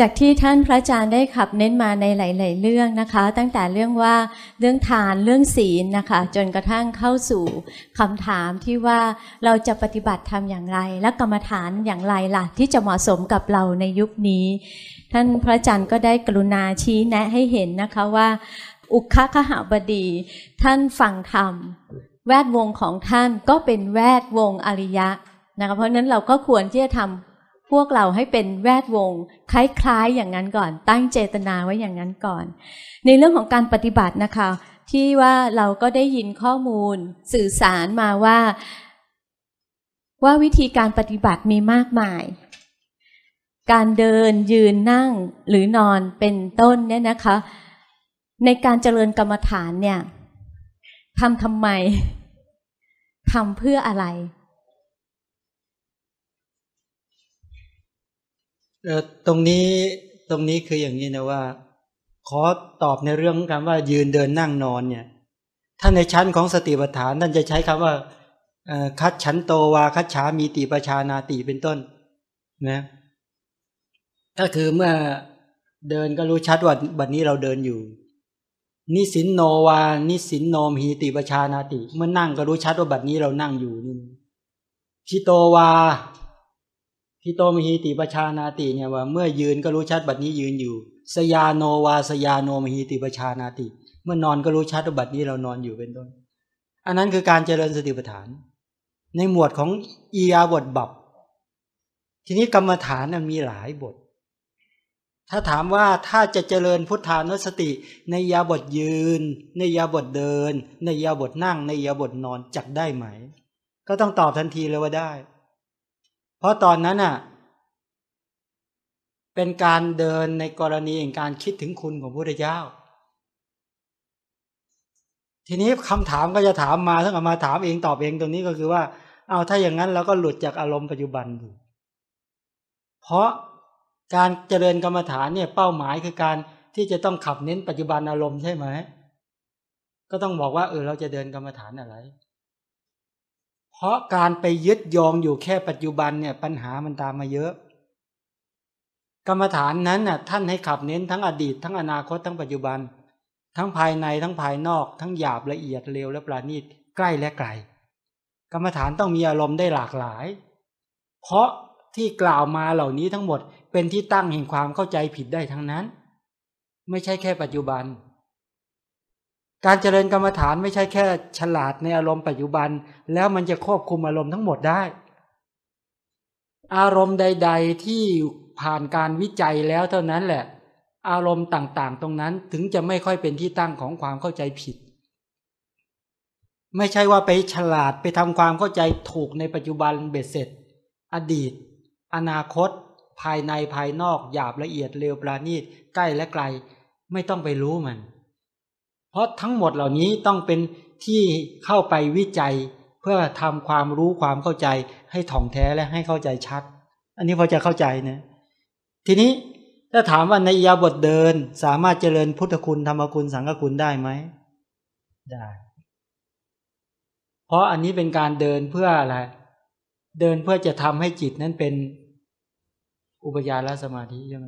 จากที่ท่านพระอาจารย์ได้ขับเน้นมาในหลาย ๆ เรื่องนะคะ ตั้งแต่เรื่องว่าเรื่องทานเรื่องศีลนะคะจนกระทั่งเข้าสู่คำถามที่ว่าเราจะปฏิบัติทำอย่างไร และกรรมฐานอย่างไรล่ะ ที่จะเหมาะสมกับเราในยุคนี้ ท่านพระอาจารย์ก็ได้กรุณาชี้แนะให้เห็นนะคะว่า อุคคะหาบดี ท่านฟังธรรม แวดวงของท่านก็เป็นแวดวงอริยะนะคะเพราะนั้นเราก็ควรที่จะทำพวกเราให้เป็นแวดวงคล้ายๆอย่างนั้นก่อน ตั้งเจตนาไว้อย่างนั้นก่อน ในเรื่องของการปฏิบัตินะคะ ที่ว่าเราก็ได้ยินข้อมูลสื่อสารมาว่า ว่าวิธีการปฏิบัติมีมากมาย การเดินยืนนั่งหรือนอนเป็นต้นเนี่ยนะคะ ในการเจริญกรรมฐานเนี่ยทำทำไมทำเพื่ออะไรตรงนี้ตรงนี้คืออย่างนี้นะว่า ขอตอบในเรื่องคำว่า ยืนเดินนั่งนอนเนี่ยถ้าในชั้นของสติปัฏฐานท่านจะใช้คำว่าคัดฉันโตวา คัดฉามีติประชานาติเป็นต้นนะก็คือเมื่อเดินก็รู้ชัดว่าบัดนนี้เราเดินอยู่ นิสินโนวา นิสินโนมหีติประชานาติ เมื่อนั่งก็รู้ชัดว่าบัดนนี้เรานั่งอยู่นี่ชิโตวาพิโตมหิติปชานาติเนี่ยว่าเมื่อยืนก็รู้ชัดบัดนี้ยืนอยู่ สยาโนวาสยาโนมหิติปชานาติ เมื่อนอนก็รู้ชัดบัดนี้เรานอนอยู่เป็นต้น อันนั้นคือการเจริญสติปัฏฐาน ในหมวดของอียาบทบับทีนี้กรรมฐานมีหลายบท ถ้าถามว่าถ้าจะเจริญพุทธานุสติ ในยาบทยืน ในยาบทเดิน ในยาบทนั่ง ในยาบทนอนจักได้ไหม ก็ต้องตอบทันทีเลยว่าได้เพราะตอนนั้นน่ะ เป็นการเดินในกรณี่งการคิดถึงคุณของพุทธเจ้า ทีนี้คำถามก็จะถามมาทั้งมาถามเองตอบเองตรงนี้ก็คือว่าเอาถ้าอย่างนั้นเราก็หลุดจากอารมณ์ปัจจุบันดูเพราะการเจริญกรรมฐานเนี่ย เป้าหมายคือการที่จะต้องขับเน้นปัจจุบันอารมณ์ใช่ไหมก็ต้องบอกว่าเออเราจะเดินกรรมฐานอะไรเพราะการไปยึดยองอยู่แค่ปัจจุบันเนี่ยปัญหามันตามมาเยอะ กรรมฐานนั้นน่ะท่านให้ขับเน้นทั้งอดีตทั้งอนาคตทั้งปัจจุบัน ทั้งภายในทั้งภายนอก ทั้งหยาบละเอียดเร็วและประณีตใกล้และไกล กรรมฐานต้องมีอารมณ์ได้หลากหลาย เพราะที่กล่าวมาเหล่านี้ทั้งหมดเป็นที่ตั้งแห่งความเข้าใจผิดได้ทั้งนั้น ไม่ใช่แค่ปัจจุบันการเจริญกรรมฐานไม่ใช่แค่ฉลาดในอารมณ์ปัจจุบัน แล้วมันจะควบคุมอารมณ์ทั้งหมดได้ อารมณ์ใดๆที่ผ่านการวิจัยแล้วเท่านั้นแหละ อารมณ์ต่างๆ ตรงนั้นถึงจะไม่ค่อยเป็นที่ตั้งของความเข้าใจผิด ไม่ใช่ว่าไปฉลาดไปทำความเข้าใจถูกในปัจจุบันเบ็ดเสร็จ อดีต อนาคต ภายในภายนอกหยาบละเอียดเร็วปราณีต ใกล้และไกล ไม่ต้องไปรู้มันเพราะทั้งหมดเหล่านี้ต้องเป็นที่เข้าไปวิจัย เพื่อทำความรู้ความเข้าใจ ให้ถ่องแท้และให้เข้าใจชัด อันนี้พอจะเข้าใจนะทีนี้ถ้าถามว่าในยาบทเดินสามารถเจริญพุทธคุณธรรมคุณสังฆคุณได้ไหมได้ เพราะอันนี้เป็นการเดินเพื่ออะไรเดินเพื่อจะทำให้จิตนั้นเป็นอุปยาและสมาธิใช่ไหม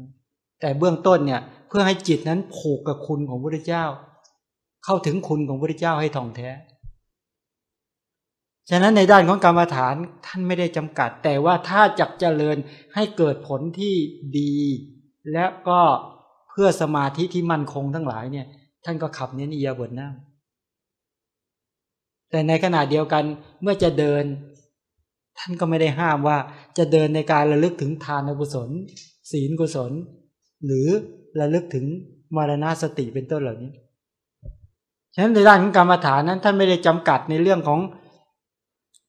แต่เบื้องต้นเนี่ยเพื่อให้จิตนั้นผูกกับคุณของพระเจ้าเข้าถึงคุณของพระเจ้าให้ท่องแท้ ฉะนั้นในด้านของกรรมฐานท่านไม่ได้จำกัด แต่ว่าถ้าจักเจริญให้เกิดผลที่ดี และก็เพื่อสมาธิที่มั่นคงทั้งหลายเนี่ยท่านก็ขับเน้นอียบทนั่งแต่ในขณะเดียวกันเมื่อจะเดินท่านก็ไม่ได้ห้ามว่าจะเดินในการระลึกถึงทานกุศลศีลกุศล หรือระลึกถึงมรณาสติเป็นต้นเหล่านี้ฉะนั้นในด้านของกรรมฐานนั้นท่านไม่ได้จำกัดในเรื่องของ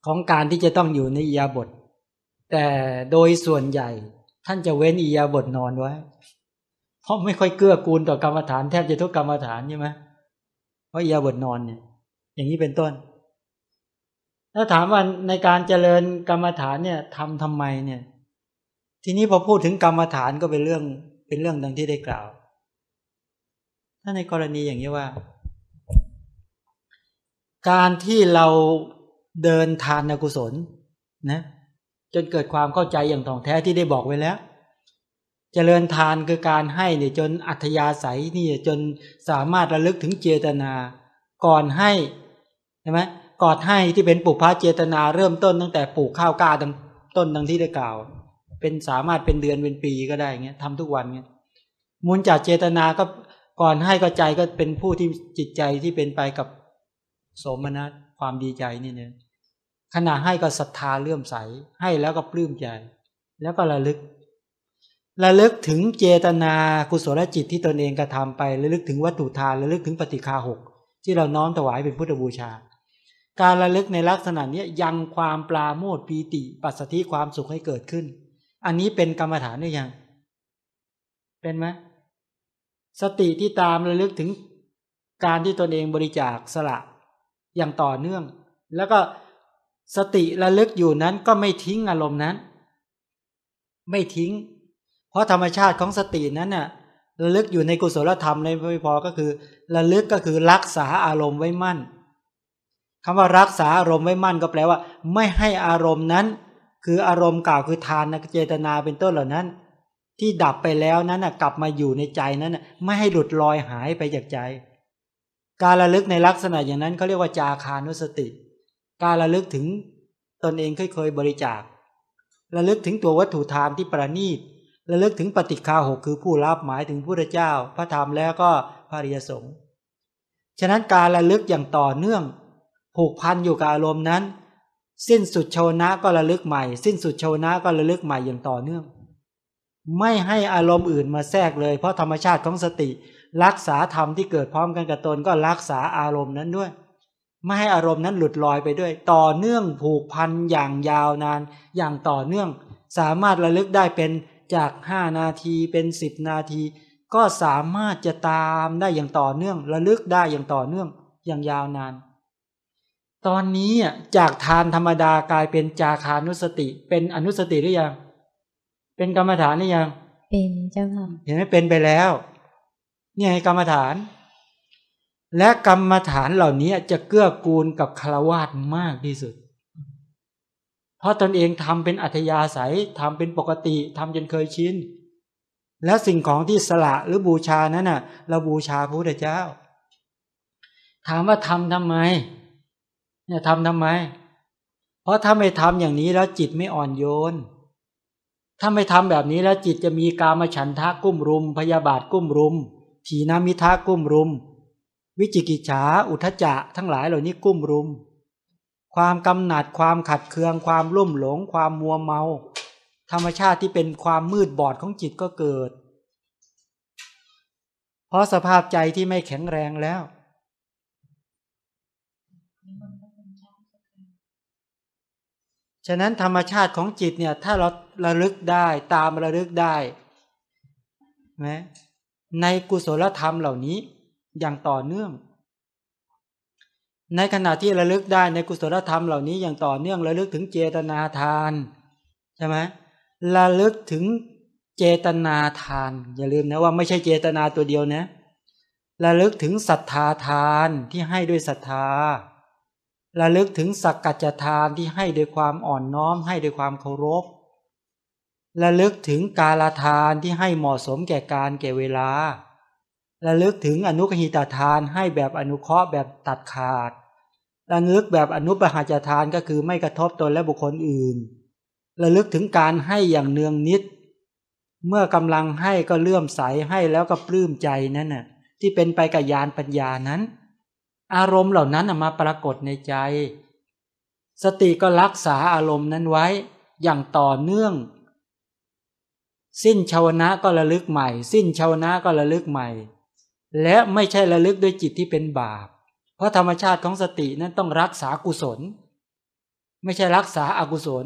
ของการที่จะต้องอยู่ในียาบทแต่โดยส่วนใหญ่ ท่านจะเว้นียาบทนอนไว้ เพราะไม่ค่อยเกื้อกูลต่อกรรมฐานแทบจะทุกกรรมฐานใช่ไหมเพราะียาบทนอนเนี่ย อย่างนี้เป็นต้นถ้าถามว่าในการเจริญกรรมฐานเนี่ยทำทำไมเนี่ย ทีนี้พอพูดถึงกรรมฐานก็เป็นเรื่องเป็นเรื่องดังที่ได้กล่าวถ้าในกรณีอย่างนี้ว่าการที่เราเดินทานกุศลนะ จนเกิดความเข้าใจอย่างถ่องแท้ที่ได้บอกไว้แล้วจเจริญทานคือการให้เนี่ยจนอัธยาศัยนี่จนสามารถระลึกถึงเจตนา ก่อนให้ใช่ไหมก่อนให้ที่เป็นปุพพะเจตนาเริ่มต้นตั้งแต่ปลูกข้าวกล้าต้ต้นดังที่ได้กล่าว เป็นสามารถเป็นเดือนเป็นปีก็ได้เงี้ยทำทุกวันเงี้ยมุนจากเจตนาก็ก่อนให้ ก็ใจก็เป็นผู้ที่จิตใจที่เป็นไปกับสมนัความดีใจนี่เนี่ยขณะให้ก็ศรัทธาเลื่อมใสให้แล้วก็ปลื้มใจ แล้วก็ระลึกระลึกถึงเจตนา กุศลจิตที่ตนเองกระทาไประลึกถึงวัตถุทานระลึกถึงปฏิคาหกที่เราน้อมถวายเป็นพุทธบูชา การระลึกในลักษณะนี้ยังความปลาโมดปีติปัสสธิความสุขให้เกิดขึ้น อันนี้เป็นกรรมฐานหรือยังเป็นไหมสติที่ตามระลึกถึงการที่ตนเองบริจาคสละอย่างต่อเนื่อง แล้วก็สติระลึกอยู่นั้นก็ไม่ทิ้งอารมณ์นั้น ไม่ทิ้ง เพราะธรรมชาติของสตินั้นน่ะระลึกอยู่ในกุศลธรรมในพม่พอก็คือ ระลึกก็คือรักษาอารมณ์ไว้มั่น คำว่ารักษาอารมณ์ไว้มั่นก็แปลว่า ไม่ให้อารมณ์นั้น คืออารมณ์กล่าวคือทานเจตนาเป็นต้นเหล่านั้น ที่ดับไปแล้วนั้นกลับมาอยู่ในใจนั้นไม่ให้หลุดลอยหายไปจากใจการระลึกในลักษณะอย่างนั้นเขาเรียกว่าจาคานุสติ การระลึกถึงตนเองเคยเคยบริจาค ระลึกถึงตัววัตถุธรรมที่ประณีตระลึกถึงปฏิคาหกคือผู้รับหมายถึงพระเจ้า พระธรรมแล้วก็พระริยสงฆ์ฉะนั้นการระลึกอย่างต่อเนื่องผูกพันอยู่กับอารมณ์นั้นสิ้นสุดโชนะก็ระลึกใหม่สิ้นสุดโชนะก็ระลึกใหม่อย่างต่อเนื่อง ไม่ให้อารมณ์อื่นมาแทรกเลยเพราะธรรมชาติของสติรักษาธรรมที่เกิดพร้อมกันกับตนก็รักษาอารมณ์นั้นด้วย ไม่ให้อารมณ์นั้นหลุดลอยไปด้วย ต่อเนื่องผูกพันอย่างยาวนาน อย่างต่อเนื่อง สามารถระลึกได้เป็นจาก5นาที เป็น10นาที ก็สามารถจะตามได้อย่างต่อเนื่องระลึกได้อย่างต่อเนื่องอย่างยาวนาน ตอนนี้จากทานธรรมดากลายเป็นจาคานุสติ เป็นอนุสติหรือยัง เป็นกรรมฐานหรือยังเป็นเจ้าค่ะเห็นไหมเป็นไปแล้วเนี่ยกรรมฐาน และกรรมฐานเหล่านี้จะเกื้อกูลกับคารวาสมากที่สุด เพราะตนเองทำเป็นอัธยาศัยทำเป็นปกติทำจนเคยชิน แล้วสิ่งของที่ สละหรือบูชานั้นน่ะเราบูชาพระพุทธเจ้า ถามว่าทำทำไมเนี่ยทำทำไม เพราะถ้า ไม่ทำอย่างนี้แล้วจิตไม่อ่อนโยน ถ้าไม่ทำแบบนี้แล้วจิตจะมี กามฉันทะกุ้มรุม พยาบาทกุ้มรุมถีนามิทากุ้มรุม วิจิกิจฉาอุทจะทั้งหลายเหล่านี้กุ้มรุม ความกำหนัดความขัดเคืองความลุ่มหลง ความมัวเมาธรรมชาติที่เป็นความมืดบอดของจิตก็เกิดเพราะสภาพใจที่ไม่แข็งแรงแล้ว ฉะนั้นธรรมชาติของจิตเนี่ยถ้าเราระลึกได้ตามระลึกได้ไหมในกุศลธรรมเหล่านี้อย่างต่อเนื่อง ในขณะที่ระลึกได้ในกุศลธรรมเหล่านี้อย่างต่อเนื่องระลึกถึงเจตนาทาน ใช่ไหมระลึกถึงเจตนาทาน อย่าลืมนะว่าไม่ใช่เจตนาตัวเดียวนะระลึกถึงศรัทธาทานที่ให้ด้วยศรัทธาระลึกถึงสักกัจจทานที่ให้ด้วยความอ่อนน้อมให้ด้วยความเคารพระลึกถึงกาลทานที่ให้เหมาะสมแก่การแก่เวลาระลึกถึงอนุขหิตทานให้แบบอนุเคราะห์แบบตัดขาดระลึกแบบอนุปหาจทานก็คือไม่กระทบตนและบุคคลอื่นระลึกถึงการให้อย่างเนืองนิด เมื่อกำลังให้ก็เลื่อมใสให้แล้วก็ปลื้มใจนั่นน่ะที่เป็นไปกับยานปัญญานั้น อารมณ์เหล่านั้นมาปรากฏในใจ สติก็รักษาอารมณ์นั้นไว้ อย่างต่อเนื่องสิ้นชาวนะก็ระลึกใหม่ สิ้นชาวนะก็ระลึกใหม่ และไม่ใช่ระลึกด้วยจิตที่เป็นบาป เพราะธรรมชาติของสตินั้นต้องรักษากุศล ไม่ใช่รักษาอากุศล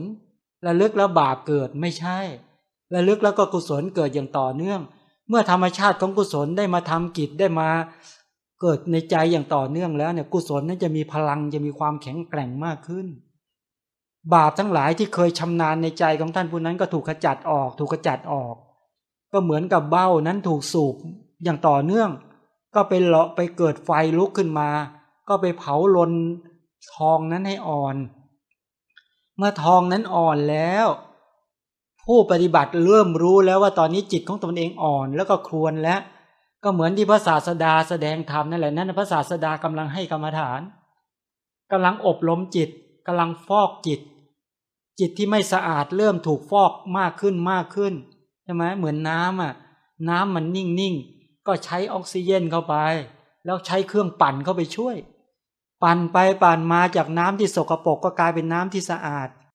ระลึกแล้วบาปเกิดไม่ใช่ระลึกแล้วก็กุศลเกิดอย่างต่อเนื่อง เมื่อธรรมชาติของกุศลได้มาทำกิจได้มา เกิดในใจอย่างต่อเนื่องแล้วเนี่ยกุศลนั้นจะมีพลังจะมีความแข็งแกร่งมากขึ้นบาปทั้งหลายที่เคยชำนาญในใจของท่านผู้นั้นก็ถูกขจัดออก ถูกขจัดออก ก็เหมือนกับเบ้านั้นถูกสูบอย่างต่อเนื่อง ก็ไปเลาะไปเกิดไฟลุกขึ้นมา ก็ไปเผาลน ทองนั้นให้อ่อน เมื่อทองนั้นอ่อนแล้ว ผู้ปฏิบัติเริ่มรู้แล้วว่าตอนนี้จิตของตนเองอ่อนแล้วก็ครวนแล้วก็เหมือนที่พระศาสดาแสดงธรรมนั่นแหละ นั่นพระศาสดากำลังให้กรรมฐาน กำลังอบรมจิตกำลังฟอกจิตจิตที่ไม่สะอาดเริ่มถูกฟอกมากขึ้นมากขึ้นใช่ไหมเหมือนน้ำอ่ะน้ำมันนิ่งๆ ก็ใช้ออกซิเจนเข้าไป แล้วใช้เครื่องปั่นเข้าไปช่วย ปั่นไปปั่นมาจากน้ำที่สกรปรกก็กลายเป็นน้ำที่สะอาด